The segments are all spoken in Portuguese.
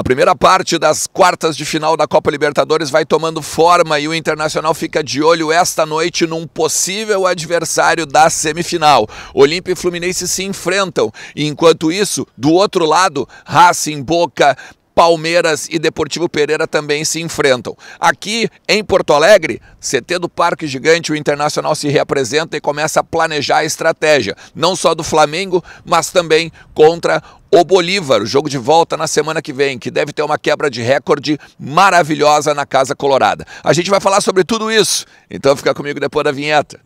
A primeira parte das quartas de final da Copa Libertadores vai tomando forma e o Internacional fica de olho esta noite num possível adversário da semifinal. Olímpia e Fluminense se enfrentam, e enquanto isso, do outro lado, Racing, Boca, Palmeiras e Deportivo Pereira também se enfrentam. Aqui em Porto Alegre, CT do Parque Gigante, o Internacional se reapresenta e começa a planejar a estratégia, não só do Flamengo, mas também contra o Bolívar, o jogo de volta na semana que vem, que deve ter uma quebra de recorde maravilhosa na Casa Colorada. A gente vai falar sobre tudo isso, então fica comigo depois da vinheta.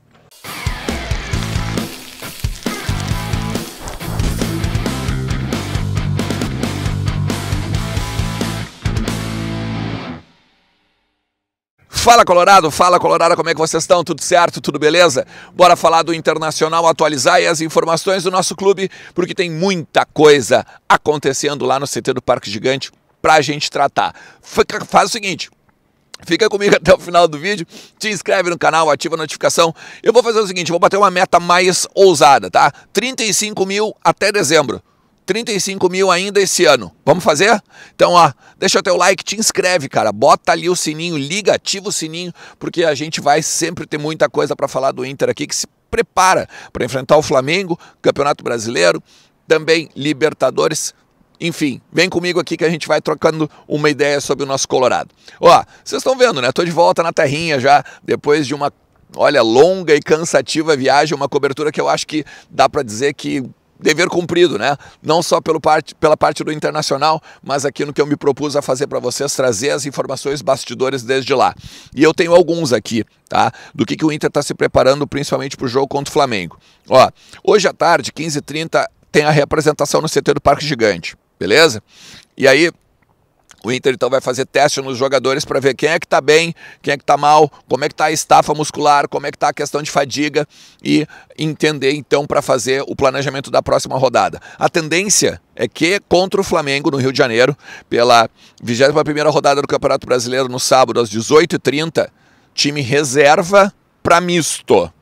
Fala Colorado, fala Colorado, como é que vocês estão? Tudo certo? Tudo beleza? Bora falar do Internacional, atualizar e as informações do nosso clube, porque tem muita coisa acontecendo lá no CT do Parque Gigante pra gente tratar. Fica, faz o seguinte, Fica comigo até o final do vídeo, te inscreve no canal, ativa a notificação. Eu vou fazer o seguinte, vou bater uma meta mais ousada, tá? 35 mil até dezembro. 35 mil ainda esse ano. Vamos fazer? Então, ó, deixa o teu like, te inscreve, cara. Bota ali o sininho, liga, ativa o sininho, porque a gente vai sempre ter muita coisa para falar do Inter aqui que se prepara para enfrentar o Flamengo, Campeonato Brasileiro, também Libertadores. Enfim, vem comigo aqui que a gente vai trocando uma ideia sobre o nosso Colorado. Ó, vocês estão vendo, né? Tô de volta na terrinha já, depois de uma, olha, longa e cansativa viagem, uma cobertura que eu acho que dá para dizer que dever cumprido, né? Não só pelo parte, pela parte do internacional, mas aqui no que eu me propus a fazer para vocês, trazer as informações bastidores desde lá. E eu tenho alguns aqui, tá? Do que, que o Inter está se preparando, principalmente para o jogo contra o Flamengo. Ó, hoje à tarde, 15h30, tem a representação no CT do Parque Gigante, beleza? E aí, o Inter então vai fazer teste nos jogadores para ver quem é que está bem, quem é que está mal, como é que está a estafa muscular, como é que está a questão de fadiga e entender então para fazer o planejamento da próxima rodada. A tendência é que contra o Flamengo no Rio de Janeiro, pela 21ª rodada do Campeonato Brasileiro no sábado às 18h30, time reserva para misto.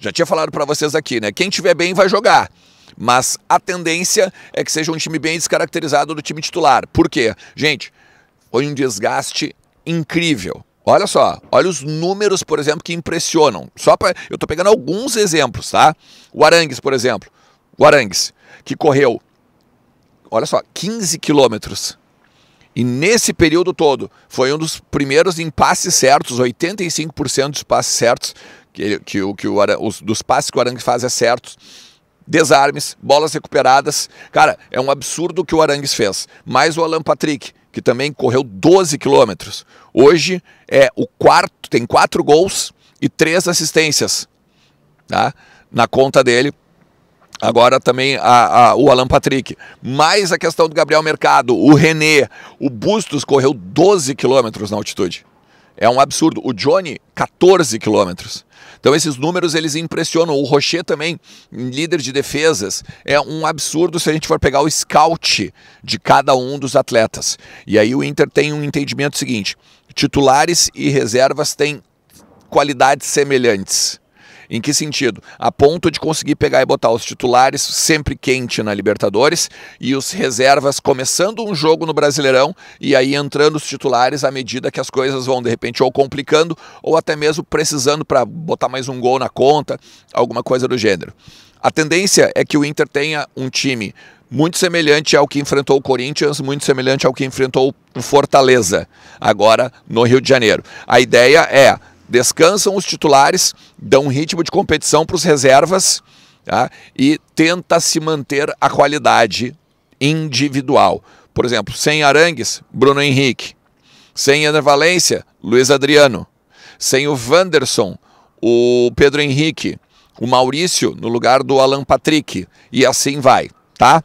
Já tinha falado para vocês aqui, né? Quem tiver bem vai jogar. Mas a tendência é que seja um time bem descaracterizado do time titular. Por quê? Gente, foi um desgaste incrível. Olha só, olha os números, por exemplo, que impressionam. Só para eu estou pegando alguns exemplos, tá? O Arangues, por exemplo. O Arangues, que correu olha só, 15 quilômetros. E nesse período todo, foi um dos primeiros em passes certos, 85% dos passes certos, que, que, que o, que o, os, dos passes que o Arangues faz é certos desarmes, bolas recuperadas. Cara, é um absurdo o que o Arangues fez. Mais o Alan Patrick, que também correu 12 quilômetros. Hoje é o quarto, tem quatro gols e três assistências tá? na conta dele. Agora também a, a, o Alan Patrick. Mais a questão do Gabriel Mercado, o René. O Bustos correu 12 quilômetros na altitude. É um absurdo. O Johnny, 14 quilômetros. Então esses números eles impressionam. O Rocher também, líder de defesas, é um absurdo se a gente for pegar o scout de cada um dos atletas. E aí o Inter tem um entendimento seguinte: titulares e reservas têm qualidades semelhantes. Em que sentido? A ponto de conseguir pegar e botar os titulares sempre quente na Libertadores e os reservas começando um jogo no Brasileirão e aí entrando os titulares à medida que as coisas vão de repente ou complicando ou até mesmo precisando para botar mais um gol na conta, alguma coisa do gênero. A tendência é que o Inter tenha um time muito semelhante ao que enfrentou o Corinthians, muito semelhante ao que enfrentou o Fortaleza, agora no Rio de Janeiro. A ideia é Descansam os titulares, dão um ritmo de competição para os reservas tá? e tenta se manter a qualidade individual. Por exemplo, sem Arangues, Bruno Henrique. Sem Ana Valência, Luiz Adriano. Sem o Wanderson, o Pedro Henrique. O Maurício no lugar do Alan Patrick. E assim vai, tá?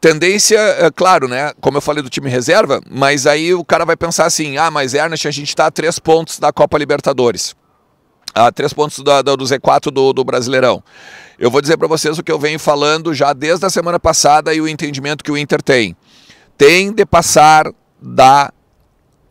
Tendência, é claro, né? Como eu falei do time reserva, mas aí o cara vai pensar assim: ah, mas Ernest, a gente está a três pontos da Copa Libertadores, a três pontos da, da, do Z4 do, do Brasileirão. Eu vou dizer para vocês o que eu venho falando já desde a semana passada e o entendimento que o Inter tem. Tem de passar da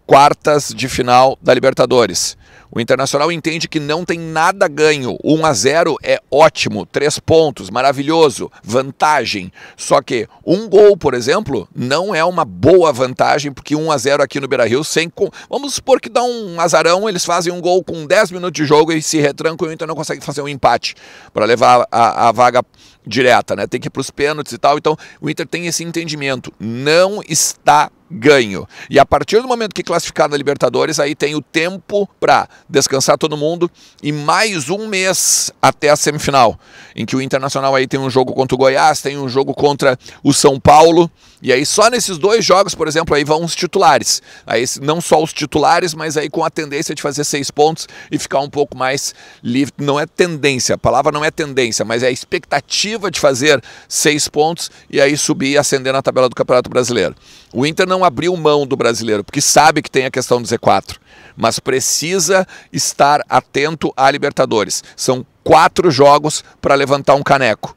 quartas de final da Libertadores. O Internacional entende que não tem nada ganho. 1 a 0 é ótimo, três pontos, maravilhoso, vantagem. Só que um gol, por exemplo, não é uma boa vantagem, porque 1 a 0 aqui no Beira-Rio, sem vamos supor que dá um azarão, eles fazem um gol com 10 minutos de jogo e se retrancam e o Inter não consegue fazer um empate para levar a, a vaga direta, né? Tem que ir para os pênaltis e tal. Então, o Inter tem esse entendimento. Não está ganho. E a partir do momento que classificar na Libertadores, aí tem o tempo para descansar todo mundo e mais um mês até a semifinal, em que o Internacional aí tem um jogo contra o Goiás, tem um jogo contra o São Paulo, e aí só nesses dois jogos, por exemplo, aí vão os titulares. Aí não só os titulares, mas aí com a tendência de fazer seis pontos e ficar um pouco mais livre. Não é tendência, a palavra não é tendência, mas é a expectativa de fazer seis pontos e aí subir e ascender na tabela do Campeonato Brasileiro. O Inter não abriu mão do brasileiro, porque sabe que tem a questão do Z4, mas precisa estar atento à Libertadores. São quatro jogos para levantar um caneco.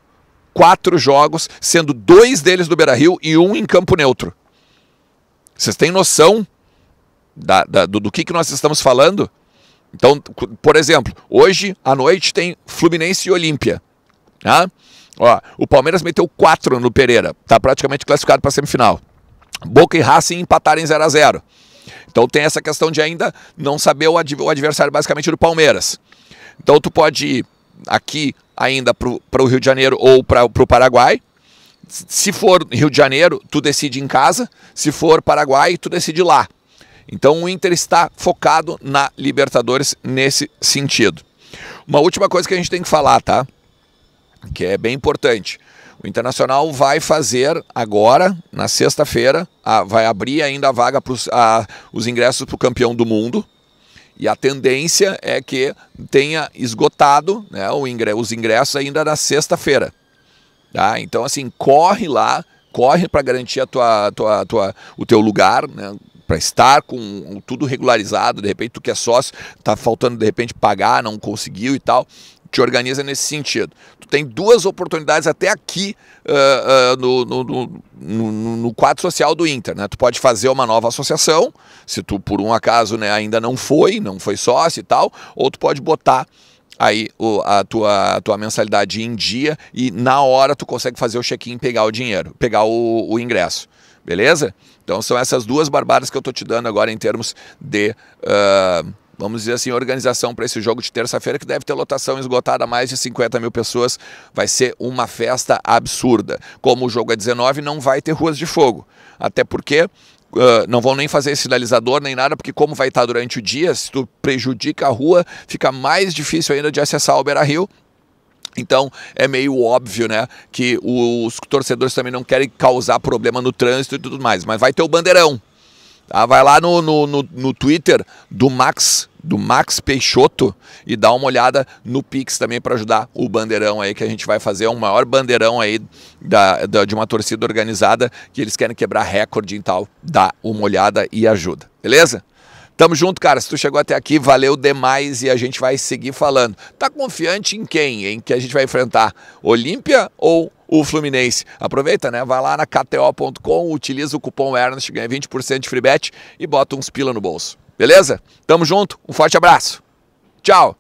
Quatro jogos, sendo dois deles do Beira Rio e um em campo neutro. Vocês têm noção da, da, do, do que, que nós estamos falando? Então, por exemplo, hoje à noite tem Fluminense e Olímpia. Tá? Né? Ó, o Palmeiras meteu 4 no Pereira, tá praticamente classificado para semifinal. Boca e Racing empataram em 0 a 0. Então tem essa questão de ainda não saber o, adversário basicamente do Palmeiras. Então tu pode ir aqui ainda para o Rio de Janeiro ou para o Paraguai. Se for Rio de Janeiro, tu decide em casa. Se for Paraguai, tu decide lá. Então o Inter está focado na Libertadores nesse sentido. Uma última coisa que a gente tem que falar, tá? que é bem importante. O Internacional vai fazer agora, na sexta-feira, vai abrir ainda a vaga para os, ingressos para o campeão do mundo. E a tendência é que tenha esgotado né, ingre, os ingressos ainda na sexta-feira. Tá? Então, assim, corre lá, corre para garantir a tua, tua, tua, o teu lugar, né? para estar com tudo regularizado, de repente tu que é sócio, tá faltando de repente pagar, não conseguiu e tal te organiza nesse sentido. Tu tem duas oportunidades até aqui uh, uh, no, no, no, no, quadro social do Inter. Né? Tu pode fazer uma nova associação, se tu por um acaso né, ainda não foi, não foi sócio e tal, ou tu pode botar aí o, a, tua, a tua mensalidade em dia e na hora tu consegue fazer o check-in pegar o dinheiro, pegar o, o ingresso. Beleza? Então são essas duas barbadas que eu tô te dando agora em termos de. Uh, vamos dizer assim, organização para esse jogo de terça-feira, que deve ter lotação esgotada a mais de 50 mil pessoas. Vai ser uma festa absurda. Como o jogo é 19, não vai ter ruas de fogo. Até porque Uh, não vão nem fazer sinalizador nem nada, porque como vai estar durante o dia, se tu prejudica a rua, fica mais difícil ainda de acessar o Beira Rio. Então é meio óbvio, né, que os torcedores também não querem causar problema no trânsito e tudo mais, mas vai ter o bandeirão. Ah, vai lá no, no, no, no, Twitter do Max, do Max Peixoto, e dá uma olhada no Pix também para ajudar o bandeirão aí, que a gente vai fazer é o maior bandeirão aí da, da, de uma torcida organizada, que eles querem quebrar recorde e tal. Dá uma olhada e ajuda, beleza? Tamo junto, cara. Se tu chegou até aqui, valeu demais e a gente vai seguir falando. Tá confiante em quem? Em que a gente vai enfrentar Olímpia ou o Fluminense. Aproveita, né? Vai lá na KTO.com, utiliza o cupom Ernest, ganha 20% de free bet e bota uns pila no bolso. Beleza? Tamo junto, um forte abraço. Tchau!